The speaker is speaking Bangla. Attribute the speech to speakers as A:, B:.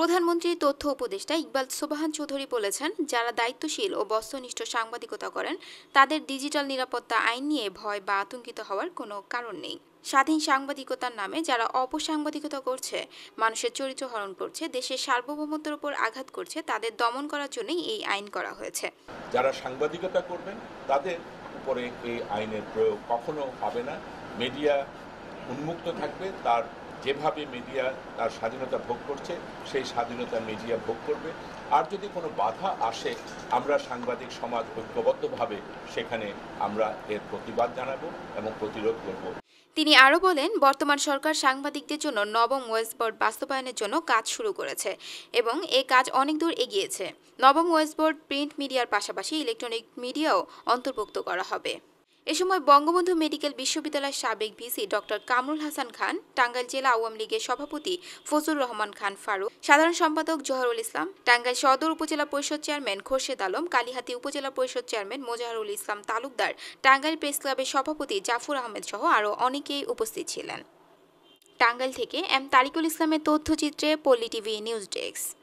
A: প্রধানমন্ত্রীর তথ্য উপদেষ্টা ইকবাল সোবাহান চৌধুরী বলেছেন যারা দায়িত্বশীল ও বস্তুনিষ্ঠ সাংবাদিকতা করেন তাদের ডিজিটাল নিরাপত্তা আইন নিয়ে ভয় বা আতঙ্কিত হওয়ার কোনো কারণ নেই স্বাধীন সাংবাদিকতার নামে যারা অপসাংবাদিকতা করছে মানুষের চরিত্র হরণ করছে দেশের সার্বভৌমত্বের উপর আঘাত করছে তাদের দমন করার জন্যই এই আইন করা হয়েছে
B: যারা সাংবাদিকতা করবেন তাদের উপরে এই আইনের প্রয়োগ কখনো হবে না মিডিয়া উন্মুক্ত থাকবে তার যেভাবে মিডিয়া তার স্বাধীনতা ভোগ করছে সেই স্বাধীনতা মিডিয়া ভোগ করবে আর যদি কোনো বাধা আসে আমরা সাংবাদিক সমাজ ঐক্যবদ্ধভাবে সেখানে আমরা এর প্রতিবাদ জানাবো এবং প্রতিরোধ করব
A: তিনি আরও বলেন বর্তমান সরকার সাংবাদিকদের জন্য নবম বোর্ড বাস্তবায়নের জন্য কাজ শুরু করেছে এবং এ কাজ অনেক দূর এগিয়েছে নবম বোর্ড প্রিন্ট মিডিয়ার পাশাপাশি ইলেকট্রনিক মিডিয়াও অন্তর্ভুক্ত করা হবে এ সময় বঙ্গবন্ধু মেডিকেল বিশ্ববিদ্যালয়ের সাবেক ভিসি ডক্টর কামরুল হাসান খান টাঙ্গাইল জেলা আওয়ামী লীগের সভাপতি ফজুর রহমান খান ফারুক সাধারণ সম্পাদক জহরুল ইসলাম টাঙ্গাইল সদর উপজেলা পরিষদ চেয়ারম্যান খোরশেদ আলম কালীহাতি উপজেলা পরিষদ চেয়ারম্যান মোজাহারুল ইসলাম তালুকদার টাঙ্গাইল প্রেস ক্লাবের সভাপতি জাফর আহমেদ সহ আরও অনেকেই উপস্থিত ছিলেন টাঙ্গাইল থেকে এম তারিকুল ইসলামের তথ্যচিত্রে পল্লী টিভি নিউজ ডেস্ক